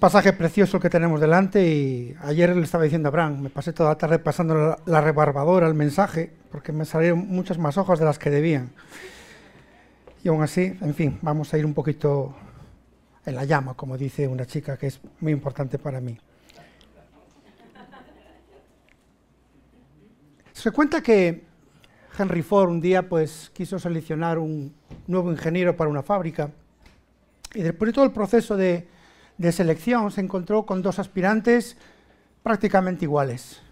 pasaje precioso que tenemos delante y ayer le estaba diciendo a Bran, me pasé toda la tarde pasando la, rebarbadora, el mensaje, porque me salieron muchas más hojas de las que debían. Y aún así, en fin, vamos a ir un poquito en la llama, como dice una chica que es muy importante para mí. Se cuenta que Henry Ford un día pues quiso seleccionar un nuevo ingeniero para una fábrica y después de todo el proceso de de selección se encontró con dos aspirantes prácticamente iguales.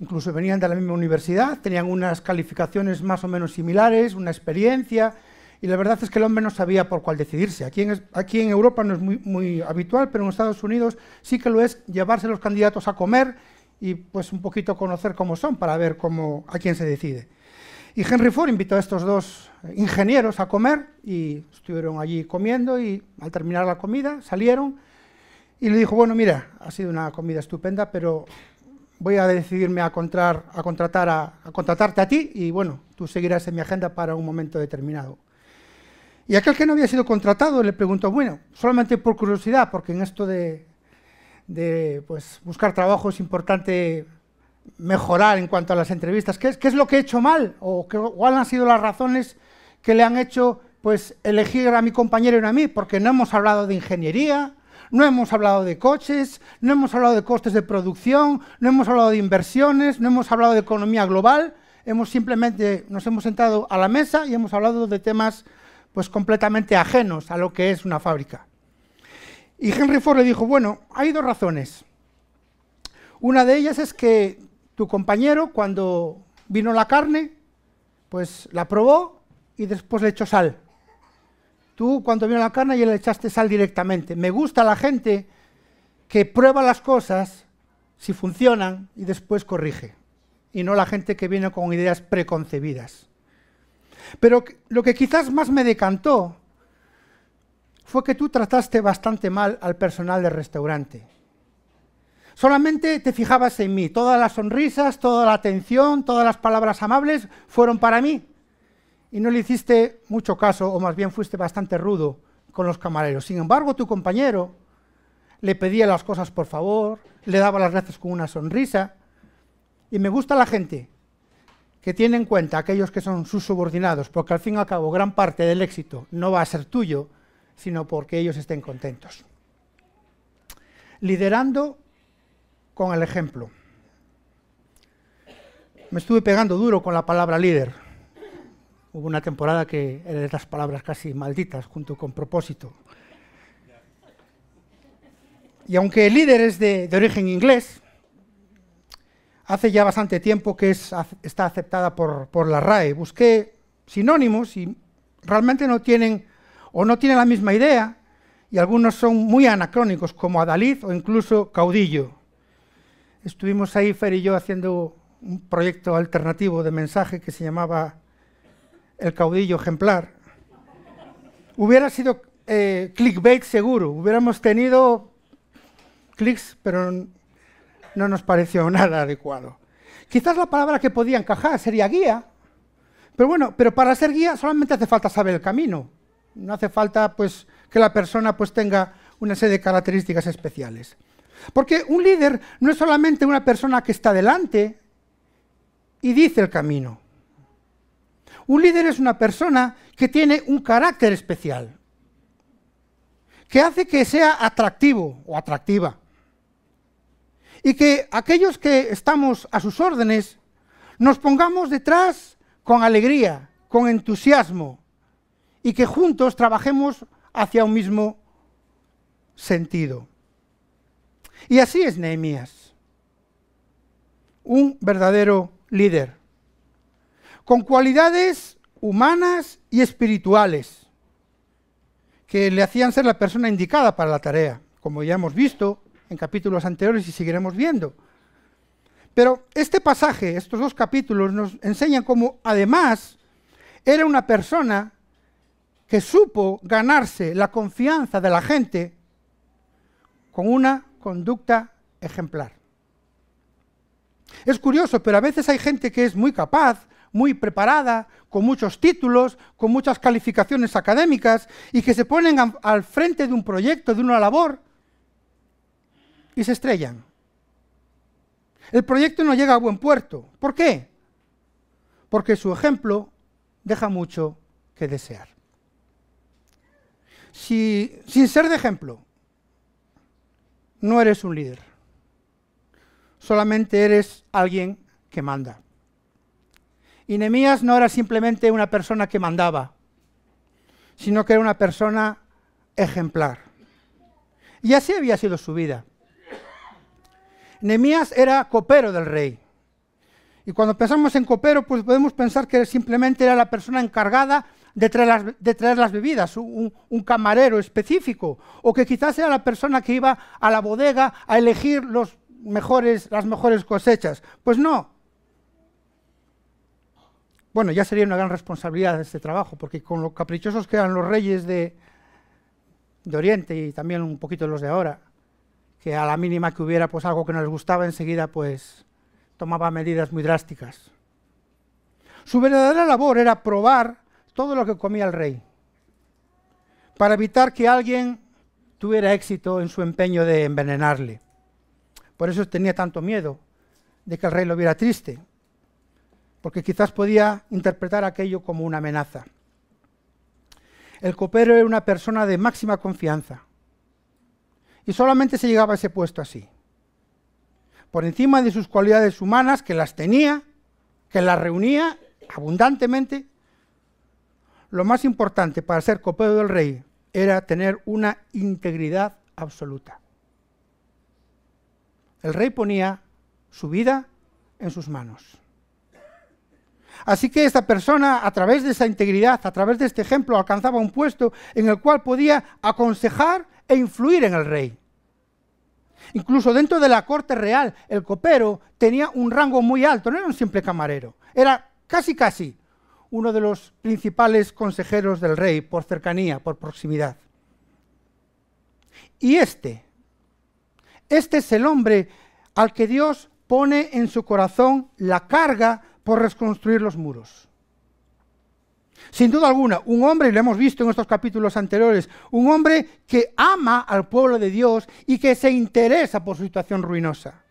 Incluso venían de la misma universidad, tenían unas calificaciones más o menos similares, una experiencia, y la verdad es que el hombre no sabía por cuál decidirse. Aquí en, en Europa no es muy, habitual, pero en Estados Unidos sí que lo es llevarse los candidatos a comer y pues un poquito conocer cómo son para ver cómo, a quién se decide. Y Henry Ford invitó a estos dos ingenieros a comer y estuvieron allí comiendo y al terminar la comida salieron y le dijo, bueno, mira, ha sido una comida estupenda, pero voy a decidirme a, contratar a, contratarte a ti y bueno, tú seguirás en mi agenda para un momento determinado. Y aquel que no había sido contratado le preguntó, bueno, solamente por curiosidad, porque en esto de, pues, buscar trabajo es importante mejorar en cuanto a las entrevistas, ¿qué es, qué es lo que he hecho mal? ¿O cuáles han sido las razones que le han hecho pues, elegir a mi compañero y a mí? Porque no hemos hablado de ingeniería, no hemos hablado de coches, no hemos hablado de costes de producción, no hemos hablado de inversiones, no hemos hablado de economía global, hemos simplemente nos hemos sentado a la mesa y hemos hablado de temas pues completamente ajenos a lo que es una fábrica. Y Henry Ford le dijo, bueno, hay dos razones. Una de ellas es que tu compañero cuando vino la carne, pues la probó y después le echó sal. Tú cuando vino la carne ya le echaste sal directamente. Me gusta la gente que prueba las cosas, si funcionan, y después corrige. Y no la gente que viene con ideas preconcebidas. Pero lo que quizás más me decantó fue que tú trataste bastante mal al personal del restaurante. Solamente te fijabas en mí. Todas las sonrisas, toda la atención, todas las palabras amables fueron para mí y no le hiciste mucho caso, o más bien fuiste bastante rudo con los camareros. Sin embargo, tu compañero le pedía las cosas por favor, le daba las gracias con una sonrisa. Y me gusta la gente que tiene en cuenta a aquellos que son sus subordinados, porque al fin y al cabo gran parte del éxito no va a ser tuyo, sino porque ellos estén contentos. Liderando con el ejemplo. Me estuve pegando duro con la palabra líder, Hubo una temporada que de las palabras casi malditas junto con propósito. Y aunque el líder es de, origen inglés, hace ya bastante tiempo que es, está aceptada por, por, la RAE. Busqué sinónimos y realmente no tienen o no tienen la misma idea y algunos son muy anacrónicos como adalid o incluso caudillo. Estuvimos ahí Fer y yo haciendo un proyecto alternativo de mensaje que se llamaba el caudillo ejemplar, hubiera sido eh, clickbait seguro, hubiéramos tenido clics, pero no nos pareció nada adecuado. Quizás la palabra que podía encajar sería guía, pero bueno, pero para ser guía solamente hace falta saber el camino, no hace falta pues que la persona pues tenga una serie de características especiales. Porque un líder no es solamente una persona que está delante y dice el camino. Un líder es una persona que tiene un carácter especial, que hace que sea atractivo o atractiva. Y que aquellos que estamos a sus órdenes nos pongamos detrás con alegría, con entusiasmo, y que juntos trabajemos hacia un mismo sentido. Y así es Nehemías, un verdadero líder con cualidades humanas y espirituales que le hacían ser la persona indicada para la tarea, como ya hemos visto en capítulos anteriores y seguiremos viendo. Pero este pasaje, estos dos capítulos, nos enseñan cómo además era una persona que supo ganarse la confianza de la gente con una conducta ejemplar. Es curioso, pero a veces hay gente que es muy capaz, muy preparada, con muchos títulos, con muchas calificaciones académicas, y que se ponen al frente de un proyecto, de una labor, y se estrellan. El proyecto no llega a buen puerto. ¿Por qué? Porque su ejemplo deja mucho que desear. Si, sin ser de ejemplo, no eres un líder, solamente eres alguien que manda. Y no era simplemente una persona que mandaba, sino que era una persona ejemplar. Y así había sido su vida. Nemías era copero del rey. Y cuando pensamos en copero, pues podemos pensar que simplemente era la persona encargada de traer las, bebidas, un, camarero específico, o que quizás era la persona que iba a la bodega a elegir las mejores cosechas. Pues no, bueno, ya sería una gran responsabilidad este trabajo, porque con lo caprichosos que eran los reyes de, Oriente y también un poquito los de ahora, que a la mínima que hubiera pues algo que no les gustaba enseguida pues tomaba medidas muy drásticas. Su verdadera labor era probar todo lo que comía el rey, para evitar que alguien tuviera éxito en su empeño de envenenarle. Por eso tenía tanto miedo de que el rey lo viera triste, porque quizás podía interpretar aquello como una amenaza. El copero era una persona de máxima confianza y solamente se llegaba a ese puesto así, por encima de sus cualidades humanas, que las tenía, que las reunía abundantemente. Lo más importante para ser copero del rey era tener una integridad absoluta. El rey ponía su vida en sus manos. Así que esta persona, a través de esa integridad, a través de este ejemplo, alcanzaba un puesto en el cual podía aconsejar e influir en el rey. Incluso dentro de la corte real, el copero tenía un rango muy alto, no era un simple camarero, era casi casi uno de los principales consejeros del rey por cercanía, por proximidad. Y este, este es el hombre al que Dios pone en su corazón la carga por reconstruir los muros. Sin duda alguna, un hombre, y lo hemos visto en estos capítulos anteriores, un hombre que ama al pueblo de Dios y que se interesa por su situación ruinosa.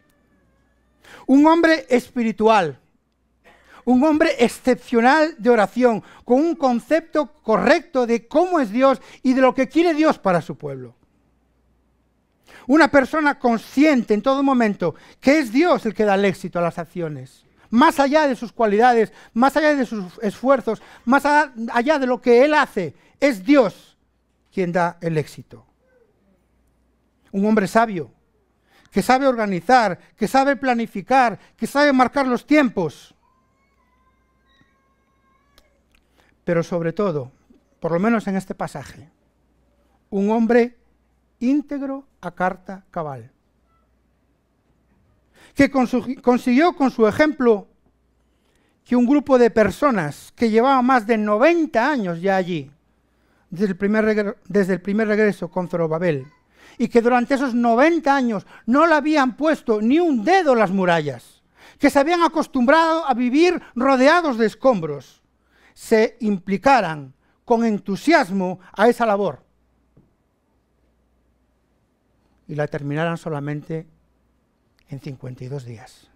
Un hombre espiritual, un hombre excepcional de oración, con un concepto correcto de cómo es Dios y de lo que quiere Dios para su pueblo. Una persona consciente en todo momento que es Dios el que da el éxito a las acciones más allá de sus cualidades, más allá de sus esfuerzos, más allá de lo que Él hace. Es Dios quien da el éxito. Un hombre sabio, que sabe organizar, que sabe planificar, que sabe marcar los tiempos. Pero sobre todo, por lo menos en este pasaje, un hombre íntegro a carta cabal que consiguió con su ejemplo que un grupo de personas que llevaba más de 90 años ya allí, desde el primer, regreso con Zorobabel, y que durante esos 90 años no le habían puesto ni un dedo las murallas, que se habían acostumbrado a vivir rodeados de escombros, se implicaran con entusiasmo a esa labor y la terminaran solamente en 52 días.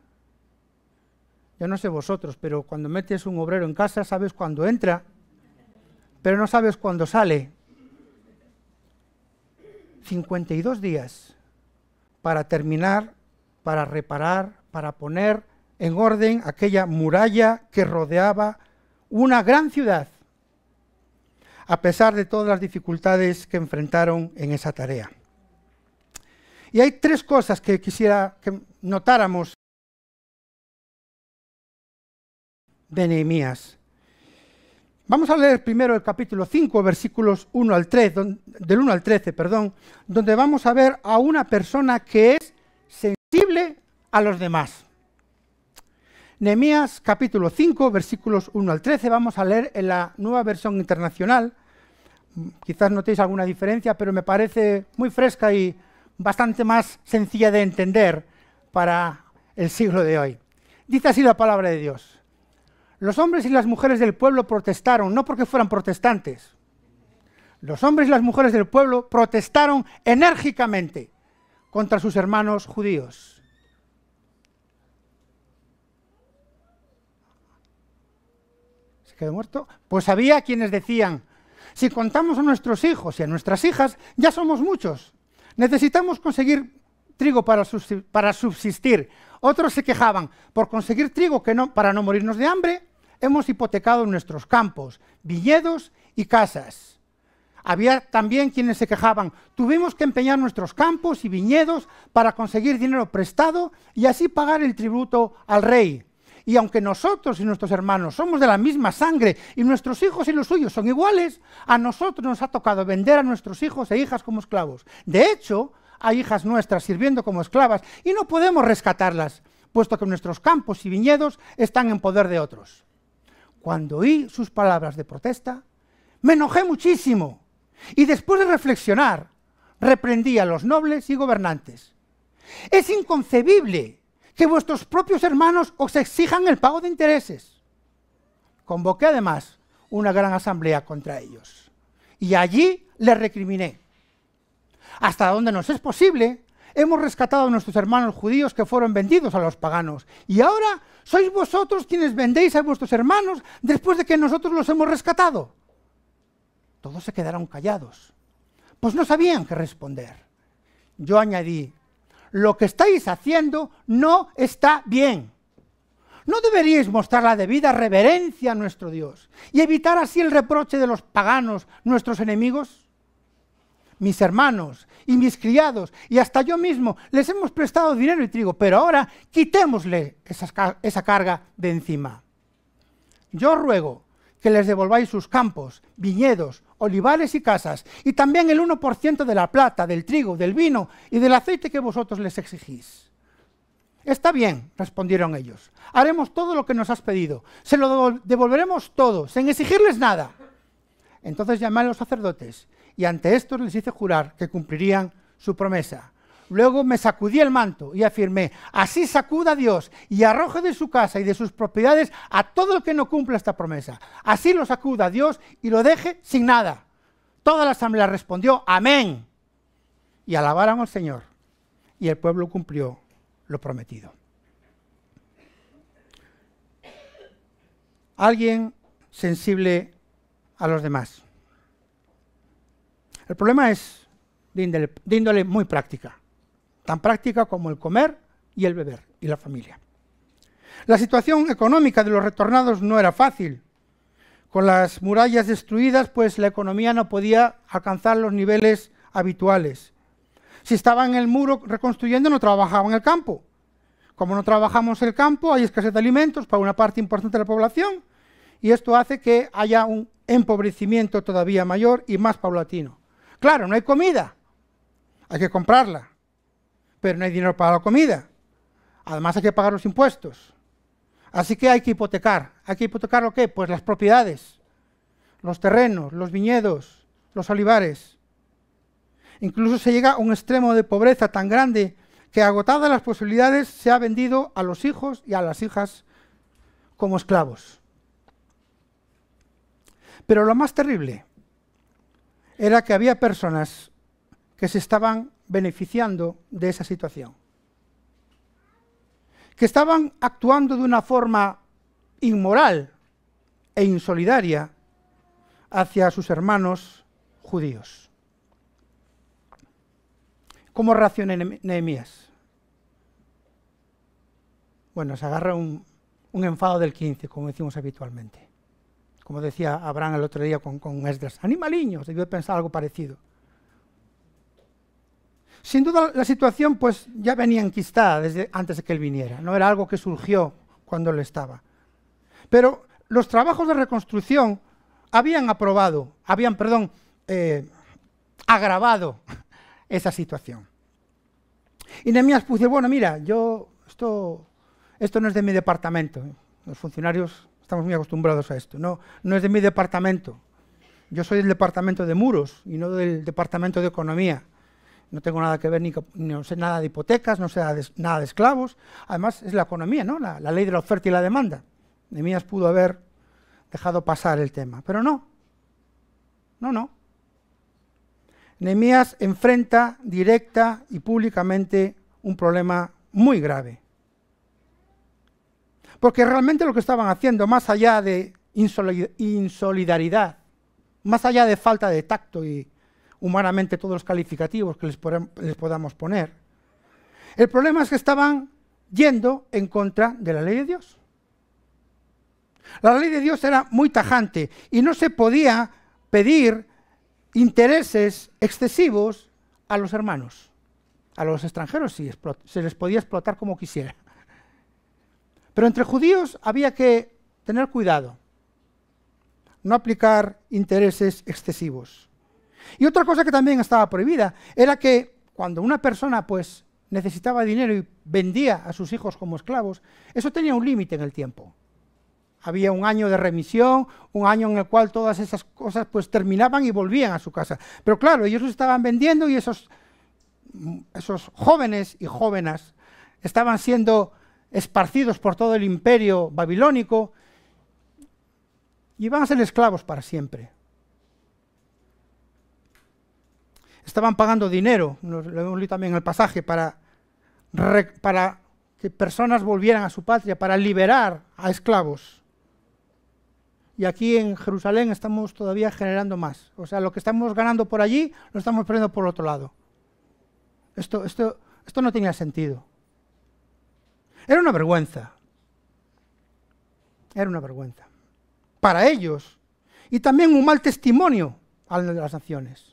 ya no sé vosotros, pero cuando metes un obrero en casa sabes cuándo entra, pero no sabes cuándo sale. 52 días para terminar, para reparar, para poner en orden aquella muralla que rodeaba una gran ciudad, a pesar de todas las dificultades que enfrentaron en esa tarea. Y hay tres cosas que quisiera que notáramos de Nehemías. Vamos a leer primero el capítulo 5, versículos 1 al 3, del 1 al 13, perdón, donde vamos a ver a una persona que es sensible a los demás. Nehemías capítulo 5, versículos 1 al 13, vamos a leer en la nueva versión internacional. Quizás notéis alguna diferencia, pero me parece muy fresca y bastante más sencilla de entender para el siglo de hoy. Dice así la palabra de Dios. Los hombres y las mujeres del pueblo protestaron, no porque fueran protestantes. Los hombres y las mujeres del pueblo protestaron enérgicamente contra sus hermanos judíos. ¿Se quedó muerto? Pues había quienes decían, si contamos a nuestros hijos y a nuestras hijas, ya somos muchos. Necesitamos conseguir trigo para, subsistir. Otros se quejaban, por conseguir trigo para no morirnos de hambre, hemos hipotecado nuestros campos, viñedos y casas. Había también quienes se quejaban, tuvimos que empeñar nuestros campos y viñedos para conseguir dinero prestado y así pagar el tributo al rey. Y aunque nosotros y nuestros hermanos somos de la misma sangre y nuestros hijos y los suyos son iguales, a nosotros nos ha tocado vender a nuestros hijos e hijas como esclavos. De hecho, hay hijas nuestras sirviendo como esclavas y no podemos rescatarlas, puesto que nuestros campos y viñedos están en poder de otros. Cuando oí sus palabras de protesta, me enojé muchísimo y después de reflexionar, reprendí a los nobles y gobernantes. Es inconcebible que vuestros propios hermanos os exijan el pago de intereses. Convoqué además una gran asamblea contra ellos y allí les recriminé. Hasta donde nos es posible, hemos rescatado a nuestros hermanos judíos que fueron vendidos a los paganos y ahora sois vosotros quienes vendéis a vuestros hermanos después de que nosotros los hemos rescatado. Todos se quedaron callados, pues no sabían qué responder. Yo añadí, lo que estáis haciendo no está bien. ¿No deberíais mostrar la debida reverencia a nuestro Dios y evitar así el reproche de los paganos, nuestros enemigos? Mis hermanos y mis criados y hasta yo mismo les hemos prestado dinero y trigo, pero ahora quitémosle esa, esa carga de encima. Yo ruego que les devolváis sus campos, viñedos, olivares y casas, y también el 1% de la plata, del trigo, del vino y del aceite que vosotros les exigís. Está bien, respondieron ellos, haremos todo lo que nos has pedido, se lo devolveremos todo, sin exigirles nada. Entonces llamaron a los sacerdotes, y ante estos les hice jurar que cumplirían su promesa. Luego me sacudí el manto y afirmé, así sacuda Dios y arroje de su casa y de sus propiedades a todo el que no cumpla esta promesa. Así lo sacuda Dios y lo deje sin nada. Toda la asamblea respondió, amén. Y alabaron al Señor. Y el pueblo cumplió lo prometido. Alguien sensible a los demás. El problema es de muy práctica tan práctica como el comer y el beber y la familia. La situación económica de los retornados no era fácil. Con las murallas destruidas, pues la economía no podía alcanzar los niveles habituales. Si estaban en el muro reconstruyendo, no trabajaban el campo. Como no trabajamos el campo, hay escasez de alimentos para una parte importante de la población y esto hace que haya un empobrecimiento todavía mayor y más paulatino. Claro, no hay comida, hay que comprarla pero no hay dinero para la comida. Además hay que pagar los impuestos. Así que hay que hipotecar. ¿Hay que hipotecar lo qué? Pues las propiedades, los terrenos, los viñedos, los olivares. Incluso se llega a un extremo de pobreza tan grande que agotadas las posibilidades se ha vendido a los hijos y a las hijas como esclavos. Pero lo más terrible era que había personas que se estaban beneficiando de esa situación. Que estaban actuando de una forma inmoral e insolidaria hacia sus hermanos judíos. ¿Cómo reacciona Nehemías? Bueno, se agarra un, enfado del 15, como decimos habitualmente. Como decía Abraham el otro día con, con Esdras, animaliños, debió pensar algo parecido. Sin duda la situación pues ya venía enquistada desde antes de que él viniera, no era algo que surgió cuando él estaba. Pero los trabajos de reconstrucción habían aprobado, habían, perdón, eh, agravado esa situación. Y Nehemías puso, bueno, mira, yo, esto, esto no es de mi departamento. Los funcionarios estamos muy acostumbrados a esto. No, no es de mi departamento. Yo soy del departamento de muros y no del departamento de economía no tengo nada que ver ni, no sé nada de hipotecas, no sé nada de, esclavos. Además, es la economía, ¿no? La, ley de la oferta y la demanda. Nemías pudo haber dejado pasar el tema, pero no. No, no. Nehemías enfrenta directa y públicamente un problema muy grave. Porque realmente lo que estaban haciendo, más allá de insolidaridad, más allá de falta de tacto y, humanamente todos los calificativos que les, podamos poner. El problema es que estaban yendo en contra de la ley de Dios. La ley de Dios era muy tajante y no se podía pedir intereses excesivos a los hermanos. A los extranjeros sí, se les podía explotar como quisiera. Pero entre judíos había que tener cuidado, no aplicar intereses excesivos. Y otra cosa que también estaba prohibida era que cuando una persona pues necesitaba dinero y vendía a sus hijos como esclavos, eso tenía un límite en el tiempo. Había un año de remisión, un año en el cual todas esas cosas pues terminaban y volvían a su casa. Pero claro, ellos estaban vendiendo y esos, esos jóvenes y jóvenes estaban siendo esparcidos por todo el imperio babilónico y iban a ser esclavos para siempre. estaban pagando dinero, lo hemos también en el pasaje, para, para que personas volvieran a su patria, para liberar a esclavos. Y aquí en Jerusalén estamos todavía generando más. O sea, lo que estamos ganando por allí, lo estamos perdiendo por otro lado. Esto, esto, esto no tenía sentido. Era una vergüenza. Era una vergüenza. Para ellos. Y también un mal testimonio a las naciones.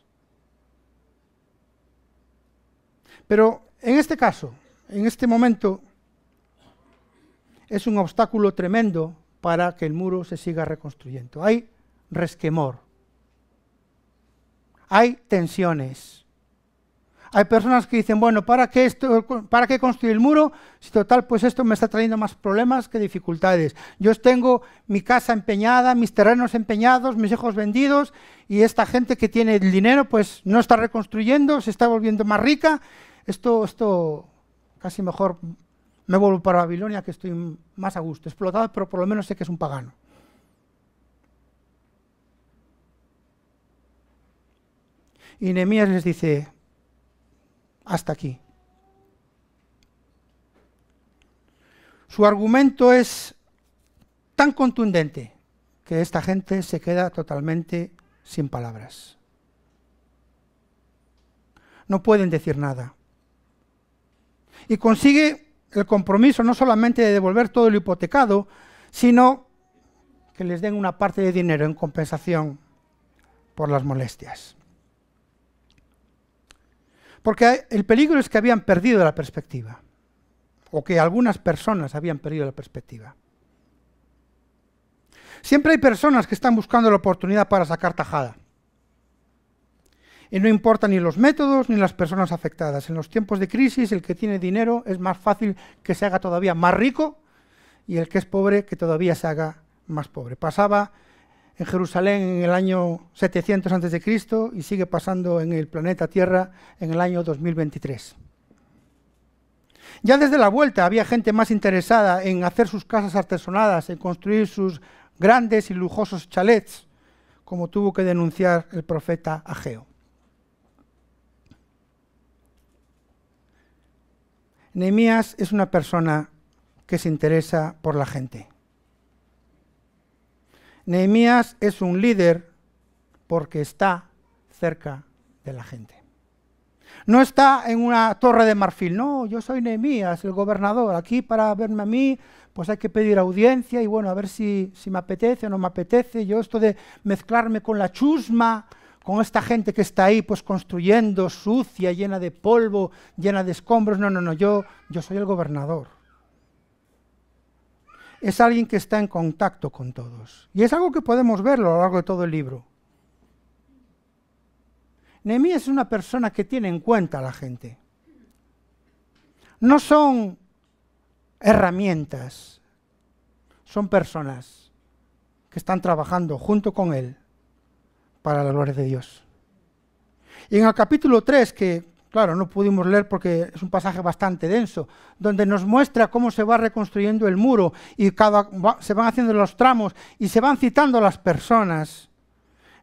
Pero en este caso, en este momento, es un obstáculo tremendo para que el muro se siga reconstruyendo. Hay resquemor, hay tensiones. Hay personas que dicen, bueno, ¿para qué, esto, ¿para qué construir el muro? Si total, pues esto me está trayendo más problemas que dificultades. Yo tengo mi casa empeñada, mis terrenos empeñados, mis hijos vendidos, y esta gente que tiene el dinero, pues no está reconstruyendo, se está volviendo más rica, esto, esto casi mejor me vuelvo para Babilonia que estoy más a gusto, explotado, pero por lo menos sé que es un pagano. Y Nehemías les dice, hasta aquí. Su argumento es tan contundente que esta gente se queda totalmente sin palabras. No pueden decir nada y consigue el compromiso no solamente de devolver todo lo hipotecado, sino que les den una parte de dinero en compensación por las molestias. Porque el peligro es que habían perdido la perspectiva, o que algunas personas habían perdido la perspectiva. Siempre hay personas que están buscando la oportunidad para sacar tajada. Y no importa ni los métodos ni las personas afectadas. En los tiempos de crisis, el que tiene dinero es más fácil que se haga todavía más rico y el que es pobre que todavía se haga más pobre. Pasaba en Jerusalén en el año 700 a.C. y sigue pasando en el planeta Tierra en el año 2023. Ya desde la vuelta había gente más interesada en hacer sus casas artesonadas, en construir sus grandes y lujosos chalets, como tuvo que denunciar el profeta Ageo. Nehemías es una persona que se interesa por la gente. Nehemías es un líder porque está cerca de la gente. No está en una torre de marfil, no, yo soy Nehemías, el gobernador, aquí para verme a mí, pues hay que pedir audiencia y bueno, a ver si, si me apetece o no me apetece. Yo esto de mezclarme con la chusma, con esta gente que está ahí pues construyendo, sucia, llena de polvo, llena de escombros. No, no, no, yo, yo soy el gobernador. Es alguien que está en contacto con todos. Y es algo que podemos verlo a lo largo de todo el libro. Nemí es una persona que tiene en cuenta a la gente. No son herramientas, son personas que están trabajando junto con él para la gloria de Dios. Y en el capítulo 3, que claro, no pudimos leer porque es un pasaje bastante denso, donde nos muestra cómo se va reconstruyendo el muro y cada, se van haciendo los tramos y se van citando las personas.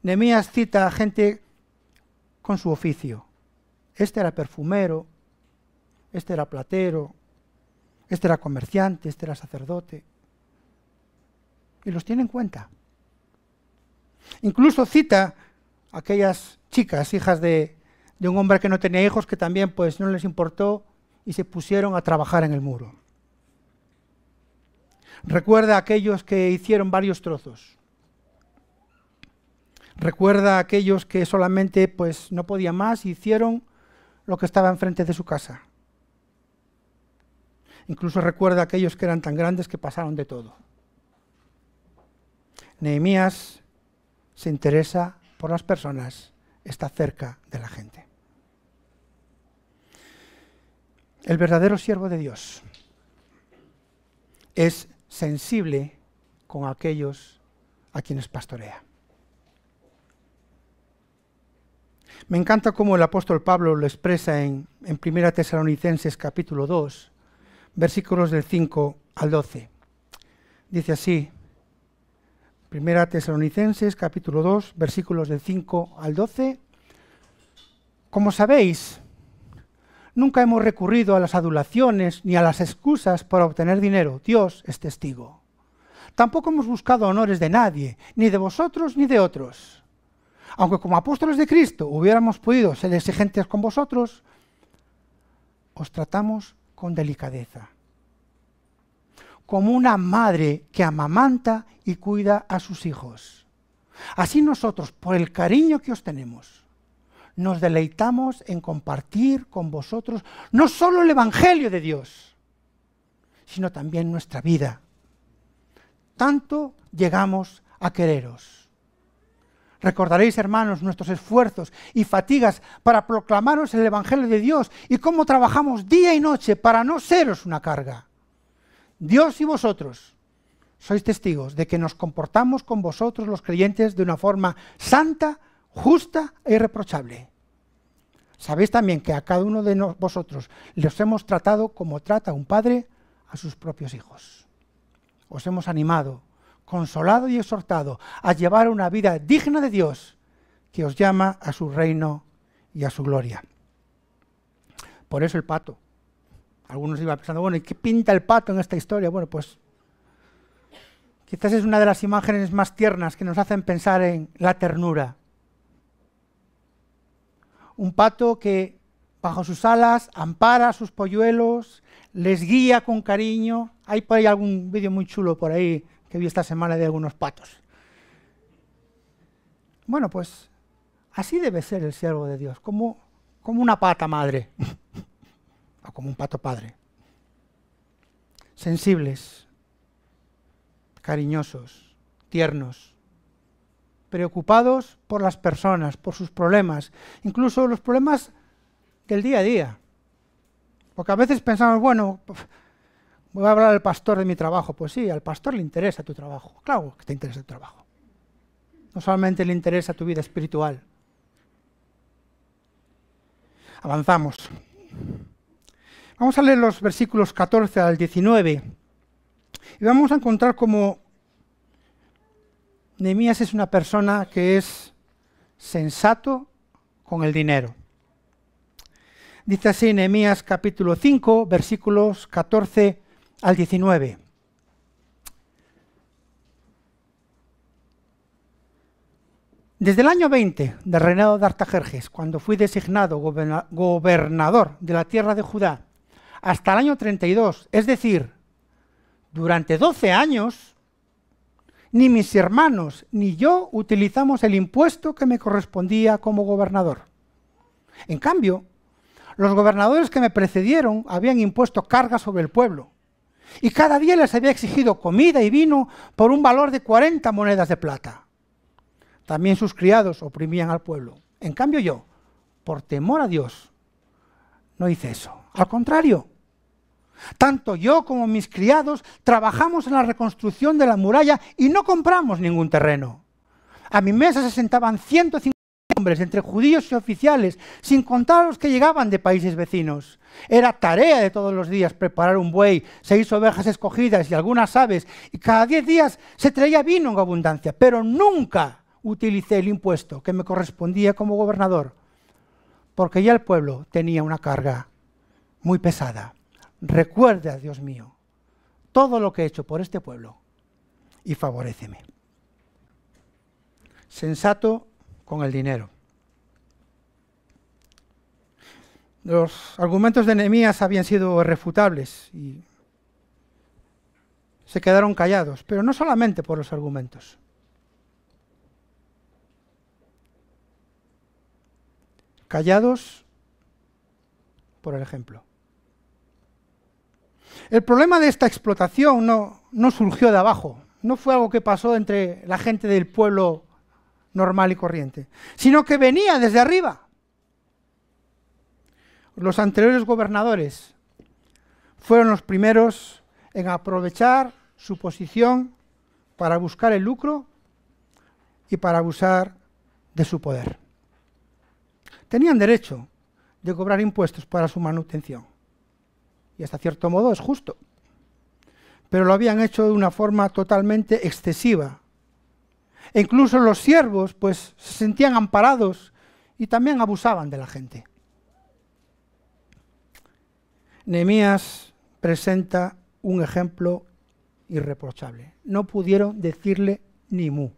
Nemías cita a gente con su oficio. Este era perfumero, este era platero, este era comerciante, este era sacerdote. Y los tiene en cuenta. Incluso cita a aquellas chicas, hijas de, un hombre que no tenía hijos, que también pues no les importó y se pusieron a trabajar en el muro. Recuerda a aquellos que hicieron varios trozos. Recuerda a aquellos que solamente pues no podían más y hicieron lo que estaba enfrente de su casa. Incluso recuerda a aquellos que eran tan grandes que pasaron de todo. Nehemías se interesa por las personas, está cerca de la gente. El verdadero siervo de Dios es sensible con aquellos a quienes pastorea. Me encanta cómo el apóstol Pablo lo expresa en, 1 Tesalonicenses capítulo 2, versículos del 5 al 12. Dice así, Primera Tesalonicenses, capítulo 2, versículos del 5 al 12. Como sabéis, nunca hemos recurrido a las adulaciones ni a las excusas para obtener dinero. Dios es testigo. Tampoco hemos buscado honores de nadie, ni de vosotros ni de otros. Aunque como apóstoles de Cristo hubiéramos podido ser exigentes con vosotros, os tratamos con delicadeza como una madre que amamanta y cuida a sus hijos. Así nosotros, por el cariño que os tenemos, nos deleitamos en compartir con vosotros no solo el Evangelio de Dios, sino también nuestra vida. Tanto llegamos a quereros. Recordaréis, hermanos, nuestros esfuerzos y fatigas para proclamaros el Evangelio de Dios y cómo trabajamos día y noche para no seros una carga Dios y vosotros sois testigos de que nos comportamos con vosotros los creyentes de una forma santa, justa e irreprochable. Sabéis también que a cada uno de vosotros los hemos tratado como trata un padre a sus propios hijos. Os hemos animado, consolado y exhortado a llevar una vida digna de Dios que os llama a su reino y a su gloria. Por eso el pato, algunos iban pensando, bueno, ¿y qué pinta el pato en esta historia? Bueno, pues quizás es una de las imágenes más tiernas que nos hacen pensar en la ternura. Un pato que bajo sus alas ampara a sus polluelos, les guía con cariño. Hay por ahí algún vídeo muy chulo por ahí que vi esta semana de algunos patos. Bueno, pues así debe ser el siervo de Dios, como, como una pata madre. o como un pato padre. Sensibles, cariñosos, tiernos, preocupados por las personas, por sus problemas, incluso los problemas del día a día. Porque a veces pensamos, bueno, voy a hablar al pastor de mi trabajo. Pues sí, al pastor le interesa tu trabajo. Claro que te interesa tu trabajo. No solamente le interesa tu vida espiritual. Avanzamos. Vamos a leer los versículos 14 al 19 y vamos a encontrar cómo Nehemías es una persona que es sensato con el dinero. Dice así Nehemías capítulo 5, versículos 14 al 19. Desde el año 20 del reinado de Artajerjes, cuando fui designado gobernador de la tierra de Judá, hasta el año 32. Es decir, durante 12 años, ni mis hermanos ni yo utilizamos el impuesto que me correspondía como gobernador. En cambio, los gobernadores que me precedieron habían impuesto cargas sobre el pueblo y cada día les había exigido comida y vino por un valor de 40 monedas de plata. También sus criados oprimían al pueblo. En cambio yo, por temor a Dios, no hice eso. Al contrario, tanto yo como mis criados trabajamos en la reconstrucción de la muralla y no compramos ningún terreno. A mi mesa se sentaban 150 hombres, entre judíos y oficiales, sin contar a los que llegaban de países vecinos. Era tarea de todos los días preparar un buey, seis ovejas escogidas y algunas aves, y cada diez días se traía vino en abundancia, pero nunca utilicé el impuesto que me correspondía como gobernador, porque ya el pueblo tenía una carga muy pesada recuerda, Dios mío, todo lo que he hecho por este pueblo y favoréceme. Sensato con el dinero. Los argumentos de Nehemías habían sido refutables y se quedaron callados, pero no solamente por los argumentos. Callados por el ejemplo. El problema de esta explotación no, no surgió de abajo, no fue algo que pasó entre la gente del pueblo normal y corriente, sino que venía desde arriba. Los anteriores gobernadores fueron los primeros en aprovechar su posición para buscar el lucro y para abusar de su poder. Tenían derecho de cobrar impuestos para su manutención y hasta cierto modo es justo. Pero lo habían hecho de una forma totalmente excesiva. E incluso los siervos pues se sentían amparados y también abusaban de la gente. Nehemías presenta un ejemplo irreprochable. No pudieron decirle ni mu.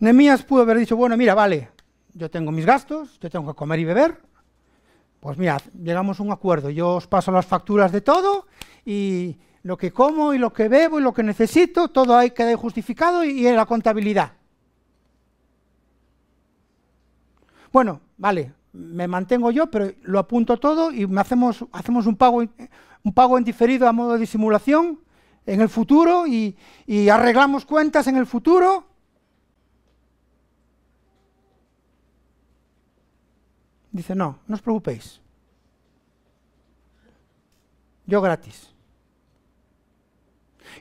Nemías pudo haber dicho, bueno, mira, vale, yo tengo mis gastos, yo tengo que comer y beber, pues mirad, llegamos a un acuerdo, yo os paso las facturas de todo y lo que como y lo que bebo y lo que necesito, todo ahí queda justificado y, en la contabilidad. Bueno, vale, me mantengo yo, pero lo apunto todo y me hacemos, hacemos un, pago, un en diferido a modo de simulación en el futuro y arreglamos cuentas en el futuro dice, no, no os preocupéis. Yo gratis.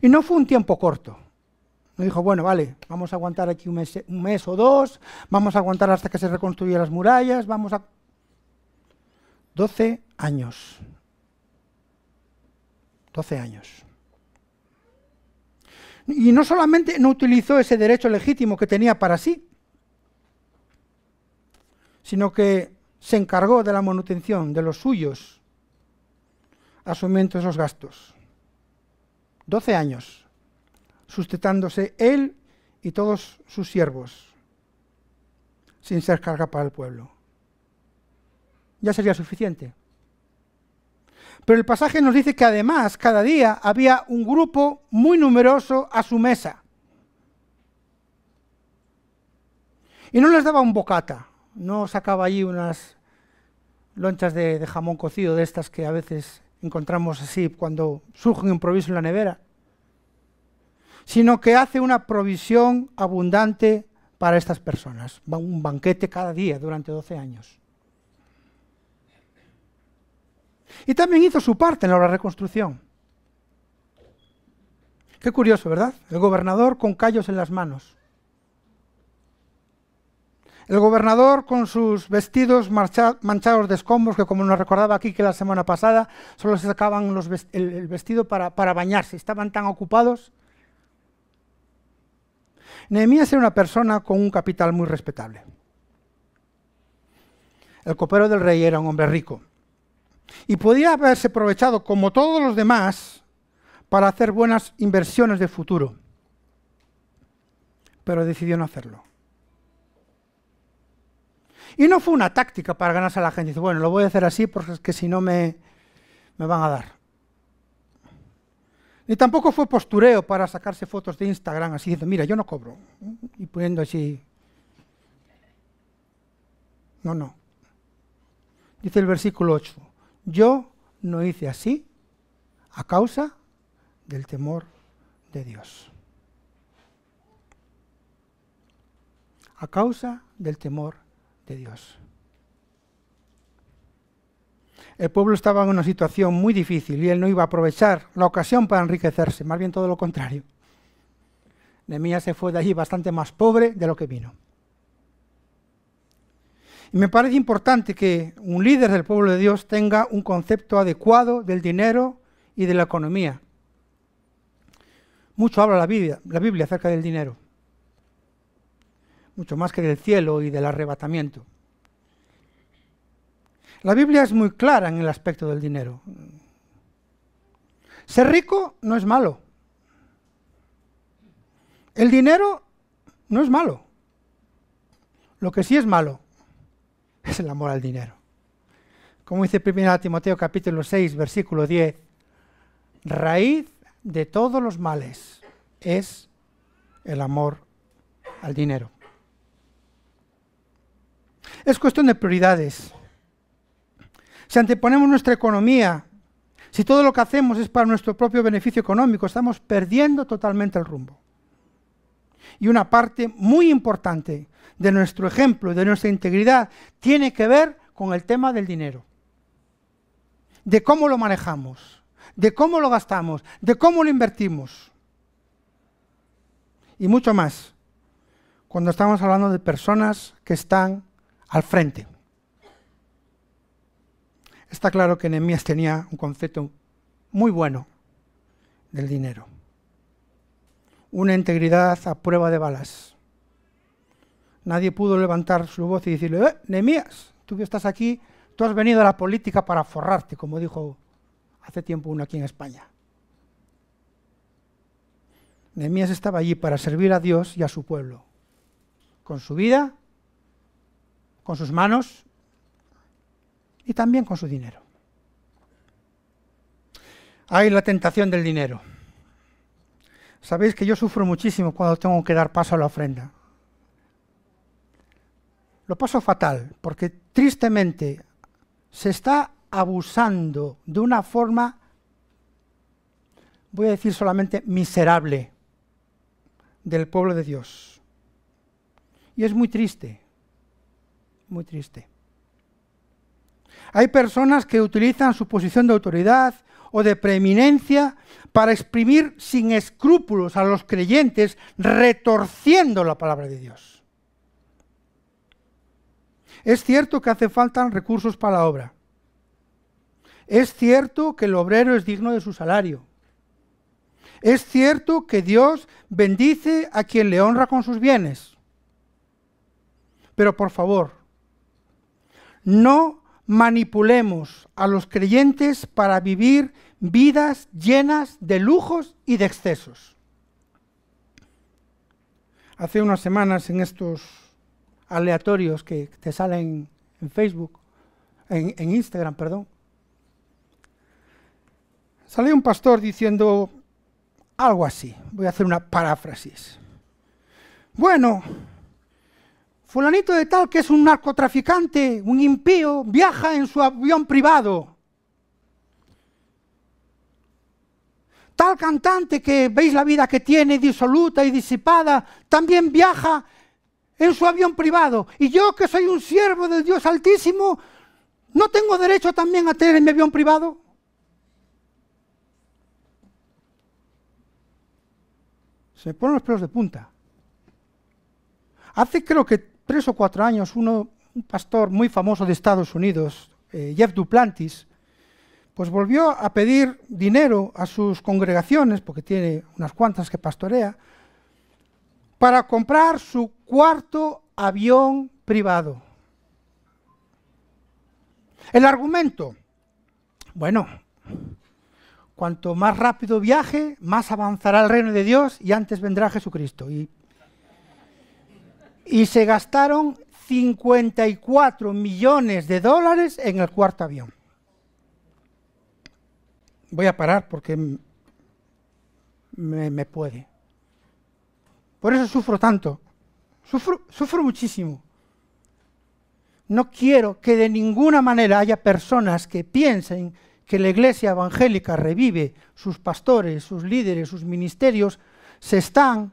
Y no fue un tiempo corto. Me dijo, bueno, vale, vamos a aguantar aquí un mes, un mes o dos, vamos a aguantar hasta que se reconstruyan las murallas, vamos a... 12 años. 12 años. Y no solamente no utilizó ese derecho legítimo que tenía para sí, sino que se encargó de la manutención de los suyos, asumiendo esos gastos. Doce años, sustentándose él y todos sus siervos, sin ser carga para el pueblo. Ya sería suficiente. Pero el pasaje nos dice que además cada día había un grupo muy numeroso a su mesa. Y no les daba un bocata, no sacaba allí unas lonchas de, jamón cocido de estas que a veces encontramos así cuando surge un improviso en la nevera, sino que hace una provisión abundante para estas personas, un banquete cada día durante 12 años. Y también hizo su parte en la reconstrucción. Qué curioso, ¿verdad? El gobernador con callos en las manos. El gobernador, con sus vestidos manchados de escombros, que como nos recordaba aquí que la semana pasada, solo se sacaban el, vestido para, para, bañarse, estaban tan ocupados. Nehemías era una persona con un capital muy respetable. El copero del rey era un hombre rico y podía haberse aprovechado, como todos los demás, para hacer buenas inversiones de futuro, pero decidió no hacerlo. Y no fue una táctica para ganarse a la gente. Dice, bueno, lo voy a hacer así porque es que si no me, van a dar. Ni tampoco fue postureo para sacarse fotos de Instagram así diciendo, mira, yo no cobro. Y poniendo así. No, no. Dice el versículo 8, yo no hice así a causa del temor de Dios. A causa del temor Dios. El pueblo estaba en una situación muy difícil y él no iba a aprovechar la ocasión para enriquecerse, más bien todo lo contrario. Nemías se fue de allí bastante más pobre de lo que vino. Y me parece importante que un líder del pueblo de Dios tenga un concepto adecuado del dinero y de la economía. Mucho habla la la Biblia acerca del dinero mucho más que del cielo y del arrebatamiento. La Biblia es muy clara en el aspecto del dinero. Ser rico no es malo. El dinero no es malo. Lo que sí es malo es el amor al dinero. Como dice 1 Timoteo capítulo 6, versículo 10, raíz de todos los males es el amor al dinero. Es cuestión de prioridades. Si anteponemos nuestra economía, si todo lo que hacemos es para nuestro propio beneficio económico, estamos perdiendo totalmente el rumbo. Y una parte muy importante de nuestro ejemplo y de nuestra integridad tiene que ver con el tema del dinero, de cómo lo manejamos, de cómo lo gastamos, de cómo lo invertimos. Y mucho más, cuando estamos hablando de personas que están al frente. Está claro que Nehemías tenía un concepto muy bueno del dinero. Una integridad a prueba de balas. Nadie pudo levantar su voz y decirle, Nemías, eh, Nehemías, tú estás aquí, tú has venido a la política para forrarte, como dijo hace tiempo uno aquí en España. Nehemías estaba allí para servir a Dios y a su pueblo, con su vida con sus manos y también con su dinero. Hay la tentación del dinero. Sabéis que yo sufro muchísimo cuando tengo que dar paso a la ofrenda. Lo paso fatal, porque tristemente se está abusando de una forma, voy a decir solamente miserable, del pueblo de Dios. Y es muy triste muy triste. Hay personas que utilizan su posición de autoridad o de preeminencia para exprimir sin escrúpulos a los creyentes, retorciendo la palabra de Dios. Es cierto que hace falta recursos para la obra. Es cierto que el obrero es digno de su salario. Es cierto que Dios bendice a quien le honra con sus bienes. Pero por favor, no manipulemos a los creyentes para vivir vidas llenas de lujos y de excesos. Hace unas semanas en estos aleatorios que te salen en Facebook, en, Instagram, perdón, salió un pastor diciendo algo así, voy a hacer una paráfrasis. Bueno, Fulanito de tal, que es un narcotraficante, un impío, viaja en su avión privado. Tal cantante que veis la vida que tiene disoluta y disipada, también viaja en su avión privado. Y yo que soy un siervo del Dios Altísimo, ¿no tengo derecho también a tener mi avión privado? Se ponen los pelos de punta. Hace creo que tres o cuatro años, uno, un pastor muy famoso de Estados Unidos, eh, Jeff Duplantis, pues volvió a pedir dinero a sus congregaciones, porque tiene unas cuantas que pastorea, para comprar su cuarto avión privado. El argumento, bueno, cuanto más rápido viaje, más avanzará el reino de Dios y antes vendrá Jesucristo. Y y se gastaron 54 millones de dólares en el cuarto avión. Voy a parar porque me, puede. Por eso sufro tanto. Sufro, sufro muchísimo. No quiero que de ninguna manera haya personas que piensen que la iglesia evangélica revive, sus pastores, sus líderes, sus ministerios, se están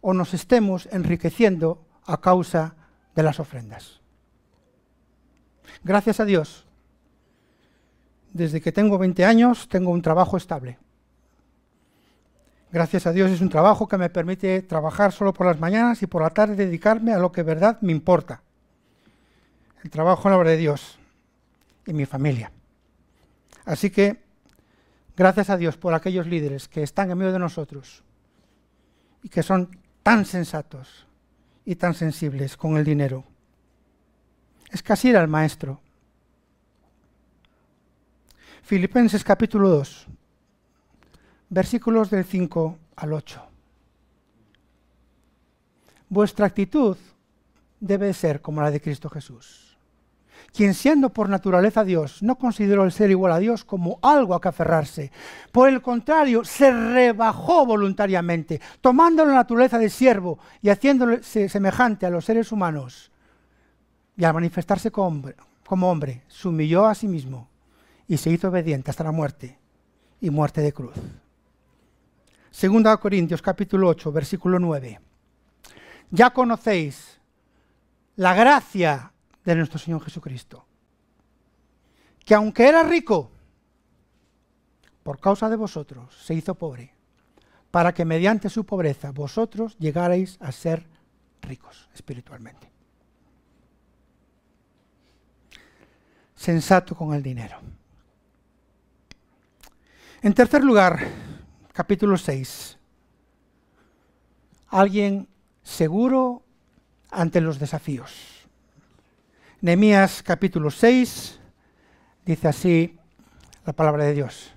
o nos estemos enriqueciendo a causa de las ofrendas. Gracias a Dios, desde que tengo 20 años tengo un trabajo estable. Gracias a Dios es un trabajo que me permite trabajar solo por las mañanas y por la tarde dedicarme a lo que verdad me importa. El trabajo en la obra de Dios y mi familia. Así que gracias a Dios por aquellos líderes que están en medio de nosotros y que son tan sensatos y tan sensibles con el dinero. Es casi ir al maestro. Filipenses capítulo 2, versículos del 5 al 8. Vuestra actitud debe ser como la de Cristo Jesús quien siendo por naturaleza Dios, no consideró el ser igual a Dios como algo a que aferrarse. Por el contrario, se rebajó voluntariamente, tomando la naturaleza de siervo y haciéndose semejante a los seres humanos. Y al manifestarse como hombre, se humilló a sí mismo y se hizo obediente hasta la muerte y muerte de cruz. Segunda Corintios capítulo 8, versículo 9. Ya conocéis la gracia de nuestro Señor Jesucristo. Que aunque era rico, por causa de vosotros se hizo pobre, para que mediante su pobreza vosotros llegarais a ser ricos espiritualmente. Sensato con el dinero. En tercer lugar, capítulo 6. Alguien seguro ante los desafíos. Nehemías capítulo 6 dice así la palabra de Dios.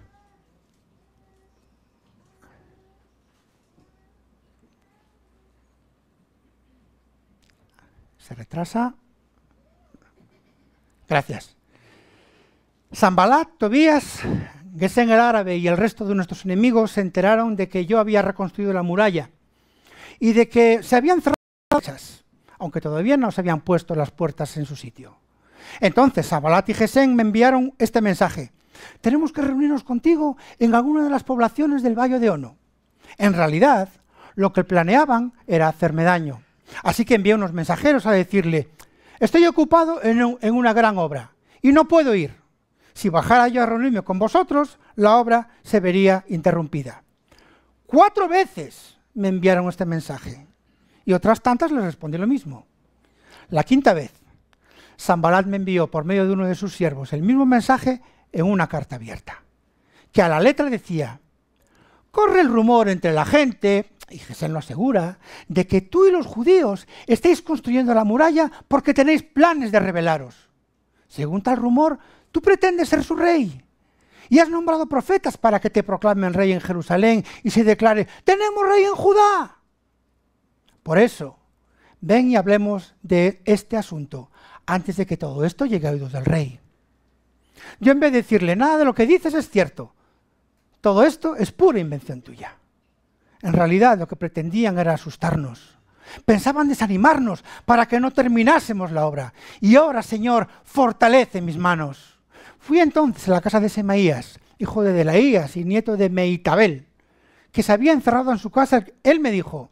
Se retrasa. Gracias. Sambalat, Tobías, Gesen el árabe y el resto de nuestros enemigos se enteraron de que yo había reconstruido la muralla y de que se habían cerrado las aunque todavía no se habían puesto las puertas en su sitio. Entonces, Sabalat y Gesén me enviaron este mensaje. Tenemos que reunirnos contigo en alguna de las poblaciones del Valle de Ono. En realidad, lo que planeaban era hacerme daño. Así que envié unos mensajeros a decirle, estoy ocupado en, en, una gran obra y no puedo ir. Si bajara yo a reunirme con vosotros, la obra se vería interrumpida. Cuatro veces me enviaron este mensaje y otras tantas les respondí lo mismo. La quinta vez, Sambalat me envió por medio de uno de sus siervos el mismo mensaje en una carta abierta, que a la letra decía, corre el rumor entre la gente, y Gesén lo asegura, de que tú y los judíos estáis construyendo la muralla porque tenéis planes de rebelaros. Según tal rumor, tú pretendes ser su rey. Y has nombrado profetas para que te proclamen rey en Jerusalén y se declare, tenemos rey en Judá. Por eso, ven y hablemos de este asunto antes de que todo esto llegue a oídos del rey. Yo en vez de decirle nada de lo que dices es cierto, todo esto es pura invención tuya. En realidad lo que pretendían era asustarnos. Pensaban desanimarnos para que no terminásemos la obra. Y ahora, Señor, fortalece mis manos. Fui entonces a la casa de Semaías, hijo de Delaías y nieto de Meitabel, que se había encerrado en su casa. Él me dijo,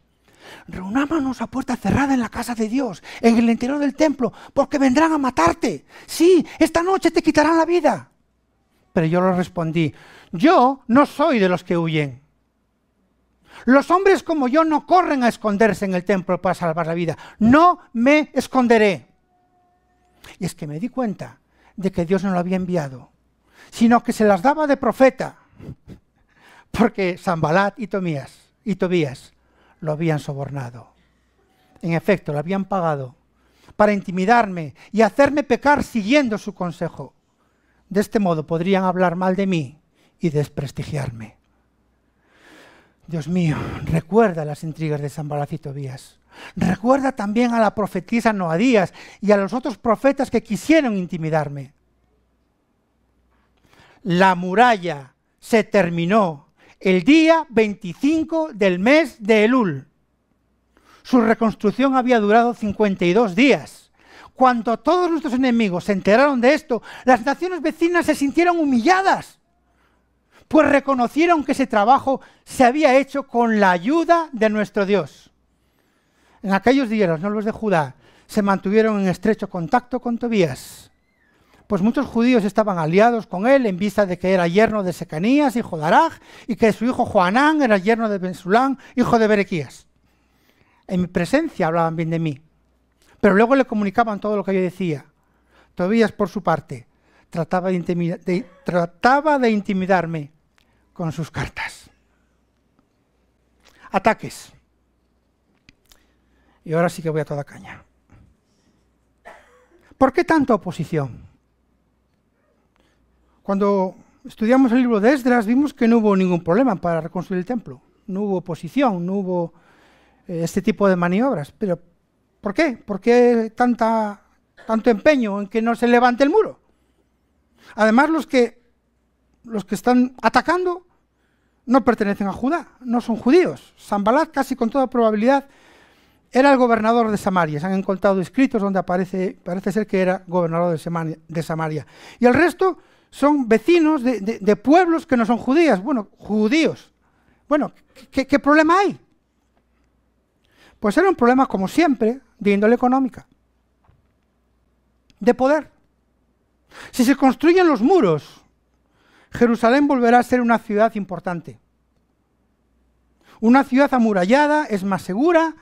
reunámonos a puerta cerrada en la casa de Dios, en el interior del templo, porque vendrán a matarte. Sí, esta noche te quitarán la vida. Pero yo le respondí, yo no soy de los que huyen. Los hombres como yo no corren a esconderse en el templo para salvar la vida. No me esconderé. Y es que me di cuenta de que Dios no lo había enviado, sino que se las daba de profeta, porque San y Tomías, y Tobías lo habían sobornado. En efecto, lo habían pagado para intimidarme y hacerme pecar siguiendo su consejo. De este modo podrían hablar mal de mí y desprestigiarme. Dios mío, recuerda las intrigas de San Balacito Vías. Recuerda también a la profetisa Noadías y a los otros profetas que quisieron intimidarme. La muralla se terminó el día 25 del mes de Elul. Su reconstrucción había durado 52 días. Cuando todos nuestros enemigos se enteraron de esto, las naciones vecinas se sintieron humilladas, pues reconocieron que ese trabajo se había hecho con la ayuda de nuestro Dios. En aquellos días los nobles de Judá se mantuvieron en estrecho contacto con Tobías pues muchos judíos estaban aliados con él en vista de que era yerno de Secanías, hijo de Araj, y que su hijo Juanán era yerno de Bensulán, hijo de Berequías. En mi presencia hablaban bien de mí, pero luego le comunicaban todo lo que yo decía. Tobías, por su parte, trataba de, trataba de intimidarme con sus cartas. Ataques. Y ahora sí que voy a toda caña. ¿Por qué tanta oposición? Cuando estudiamos el libro de Esdras, vimos que no hubo ningún problema para reconstruir el templo. No hubo oposición, no hubo eh, este tipo de maniobras. Pero, ¿por qué? ¿Por qué tanta, tanto empeño en que no se levante el muro? Además, los que, los que están atacando no pertenecen a Judá, no son judíos. Sanbalad casi con toda probabilidad era el gobernador de Samaria. Se han encontrado escritos donde aparece, parece ser que era gobernador de Samaria. Y el resto son vecinos de, pueblos que no son judías, bueno, judíos. Bueno, ¿qué, ¿qué problema hay? Pues era un problema, como siempre, de índole económica, de poder. Si se construyen los muros, Jerusalén volverá a ser una ciudad importante. Una ciudad amurallada es más segura,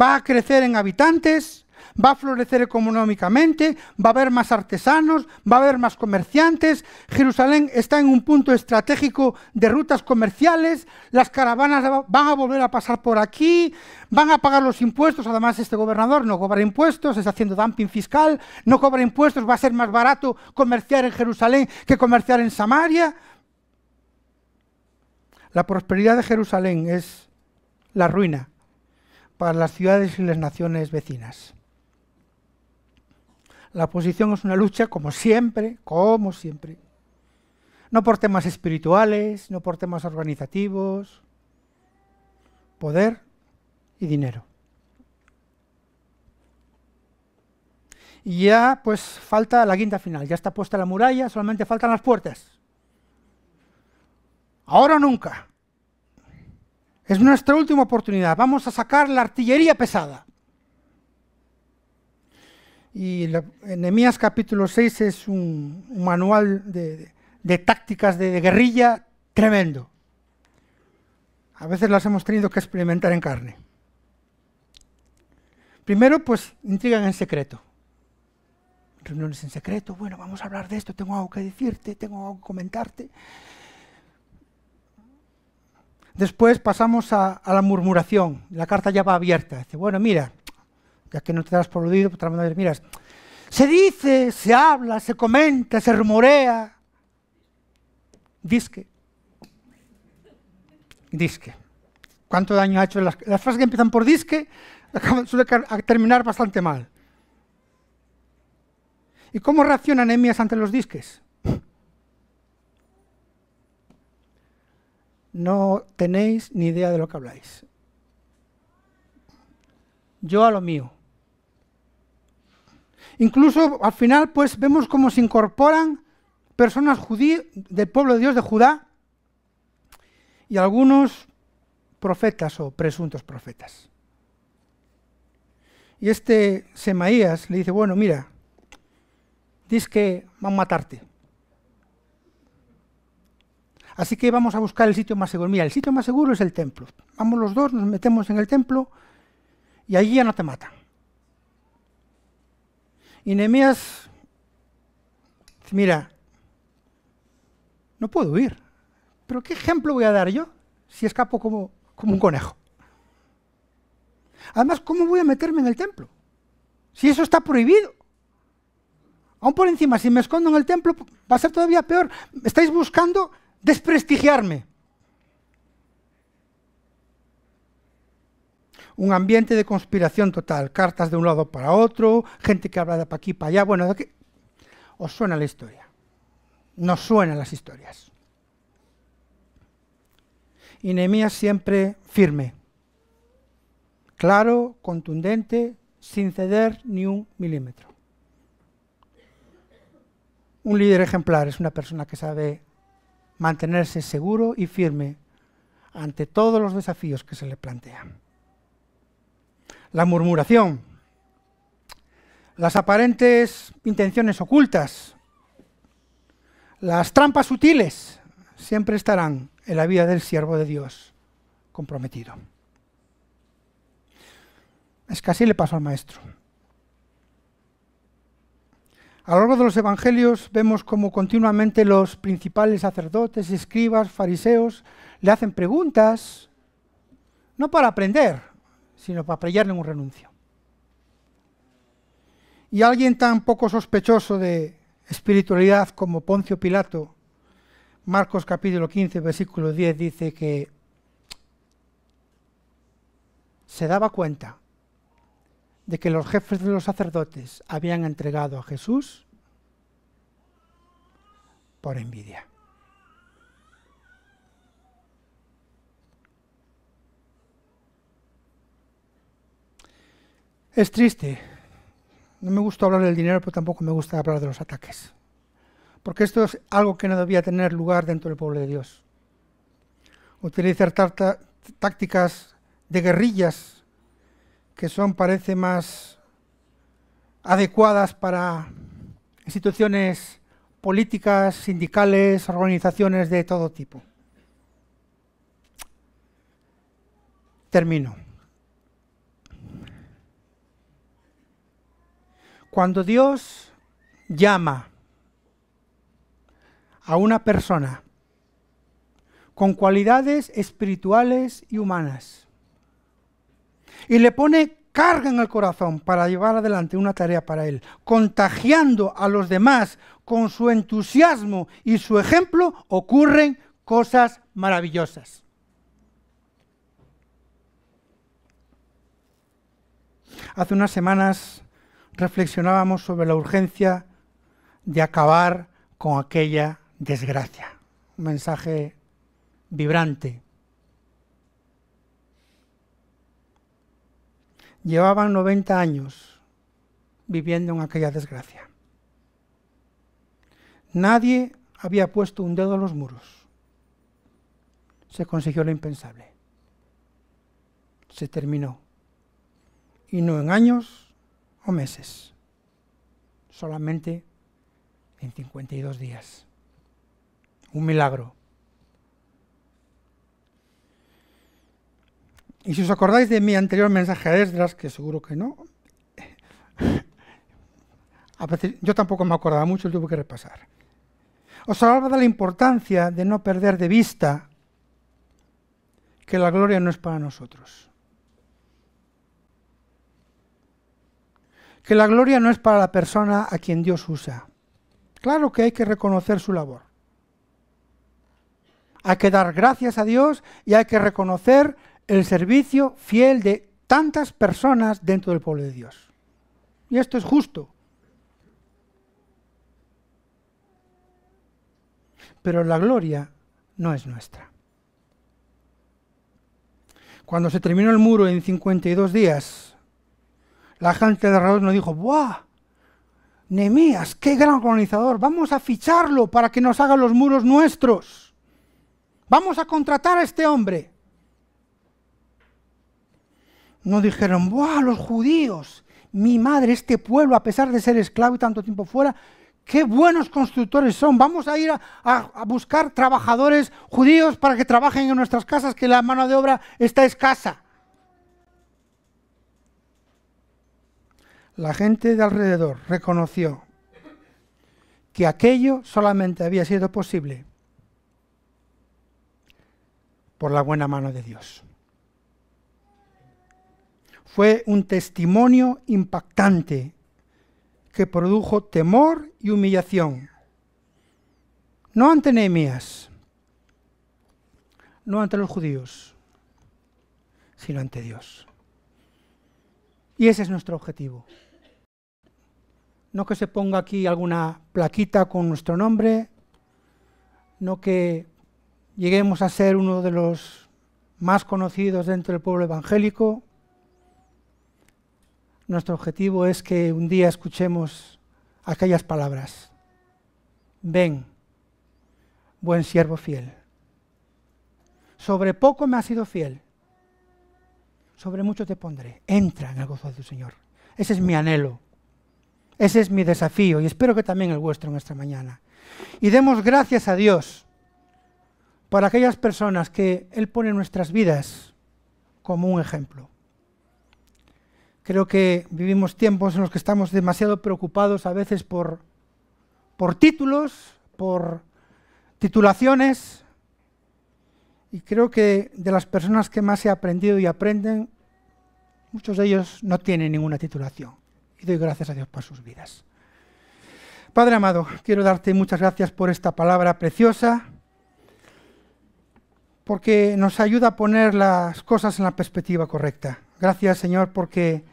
va a crecer en habitantes, va a florecer económicamente, va a haber más artesanos, va a haber más comerciantes, Jerusalén está en un punto estratégico de rutas comerciales, las caravanas van a volver a pasar por aquí, van a pagar los impuestos, además este gobernador no cobra impuestos, está haciendo dumping fiscal, no cobra impuestos, va a ser más barato comerciar en Jerusalén que comerciar en Samaria. La prosperidad de Jerusalén es la ruina para las ciudades y las naciones vecinas. La oposición es una lucha, como siempre, como siempre. No por temas espirituales, no por temas organizativos. Poder y dinero. Y ya, pues, falta la quinta final. Ya está puesta la muralla, solamente faltan las puertas. Ahora o nunca. Es nuestra última oportunidad. Vamos a sacar la artillería pesada. Y enemías capítulo 6 es un, manual de, tácticas de, guerrilla tremendo. A veces las hemos tenido que experimentar en carne. Primero, pues intrigan en secreto. Reuniones en secreto, bueno, vamos a hablar de esto, tengo algo que decirte, tengo algo que comentarte. Después pasamos a, a la murmuración, la carta ya va abierta. Dice, bueno, mira, ya que no te das por oído, pues otra ver miras, se dice, se habla, se comenta, se rumorea. Disque. Disque. ¿Cuánto daño ha hecho? Las, frases que empiezan por disque suelen terminar bastante mal. ¿Y cómo reaccionan Emias ante los disques? No tenéis ni idea de lo que habláis. Yo a lo mío. Incluso al final, pues vemos cómo se incorporan personas judías del pueblo de Dios de Judá y algunos profetas o presuntos profetas. Y este Semaías le dice, bueno, mira, dice que van a matarte. Así que vamos a buscar el sitio más seguro. Mira, el sitio más seguro es el templo. Vamos los dos, nos metemos en el templo y allí ya no te matan. Y Nehemías, mira, no puedo huir. Pero ¿qué ejemplo voy a dar yo si escapo como, como un conejo? Además, ¿cómo voy a meterme en el templo? Si eso está prohibido. Aún por encima, si me escondo en el templo, va a ser todavía peor. Estáis buscando desprestigiarme. un ambiente de conspiración total, cartas de un lado para otro, gente que habla de pa' aquí, para allá, bueno, de qué? ¿Os suena la historia? Nos suenan las historias. Y siempre firme, claro, contundente, sin ceder ni un milímetro. Un líder ejemplar es una persona que sabe mantenerse seguro y firme ante todos los desafíos que se le plantean la murmuración, las aparentes intenciones ocultas, las trampas sutiles, siempre estarán en la vida del siervo de Dios comprometido. Es que así le pasó al maestro. A lo largo de los evangelios vemos como continuamente los principales sacerdotes, escribas, fariseos le hacen preguntas, no para aprender, sino para pelearle un renuncio. Y alguien tan poco sospechoso de espiritualidad como Poncio Pilato, Marcos capítulo 15, versículo 10 dice que se daba cuenta de que los jefes de los sacerdotes habían entregado a Jesús por envidia. Es triste. No me gusta hablar del dinero, pero tampoco me gusta hablar de los ataques. Porque esto es algo que no debía tener lugar dentro del pueblo de Dios. Utilizar tácticas de guerrillas que son, parece, más adecuadas para instituciones políticas, sindicales, organizaciones de todo tipo. Termino. Cuando Dios llama a una persona con cualidades espirituales y humanas y le pone carga en el corazón para llevar adelante una tarea para él, contagiando a los demás con su entusiasmo y su ejemplo, ocurren cosas maravillosas. Hace unas semanas reflexionábamos sobre la urgencia de acabar con aquella desgracia. Un mensaje vibrante. Llevaban 90 años viviendo en aquella desgracia. Nadie había puesto un dedo a los muros. Se consiguió lo impensable. Se terminó. Y no en años, o meses, solamente en 52 días. Un milagro. Y si os acordáis de mi anterior mensaje a Esdras, que seguro que no, yo tampoco me acordaba mucho, lo tuve que repasar. Os hablaba de la importancia de no perder de vista que la gloria no es para nosotros. que la gloria no es para la persona a quien Dios usa. Claro que hay que reconocer su labor. Hay que dar gracias a Dios y hay que reconocer el servicio fiel de tantas personas dentro del pueblo de Dios. Y esto es justo. Pero la gloria no es nuestra. Cuando se terminó el muro en 52 días, la gente de alrededor nos dijo, ¡buah! Nemías, qué gran colonizador, vamos a ficharlo para que nos haga los muros nuestros. Vamos a contratar a este hombre. Nos dijeron, ¡buah! Los judíos, mi madre, este pueblo, a pesar de ser esclavo y tanto tiempo fuera, qué buenos constructores son. Vamos a ir a, buscar trabajadores judíos para que trabajen en nuestras casas, que la mano de obra está escasa. La gente de alrededor reconoció que aquello solamente había sido posible por la buena mano de Dios. Fue un testimonio impactante que produjo temor y humillación. No ante Nehemías, no ante los judíos, sino ante Dios. Y ese es nuestro objetivo no que se ponga aquí alguna plaquita con nuestro nombre, no que lleguemos a ser uno de los más conocidos dentro del pueblo evangélico. Nuestro objetivo es que un día escuchemos aquellas palabras. Ven, buen siervo fiel. Sobre poco me has sido fiel, sobre mucho te pondré. Entra en el gozo de tu Señor. Ese es mi anhelo. Ese es mi desafío y espero que también el vuestro en esta mañana. Y demos gracias a Dios por aquellas personas que Él pone en nuestras vidas como un ejemplo. Creo que vivimos tiempos en los que estamos demasiado preocupados a veces por, por títulos, por titulaciones, y creo que de las personas que más he aprendido y aprenden, muchos de ellos no tienen ninguna titulación y gracias a Dios por sus vidas. Padre amado, quiero darte muchas gracias por esta palabra preciosa, porque nos ayuda a poner las cosas en la perspectiva correcta. Gracias Señor porque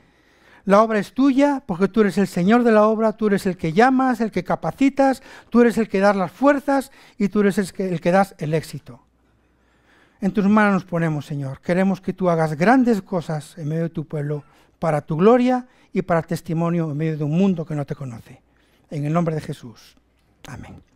la obra es tuya, porque tú eres el Señor de la obra, tú eres el que llamas, el que capacitas, tú eres el que das las fuerzas y tú eres el que, el que das el éxito. En tus manos nos ponemos, Señor. Queremos que tú hagas grandes cosas en medio de tu pueblo para tu gloria y para testimonio en medio de un mundo que no te conoce. En el nombre de Jesús. Amén.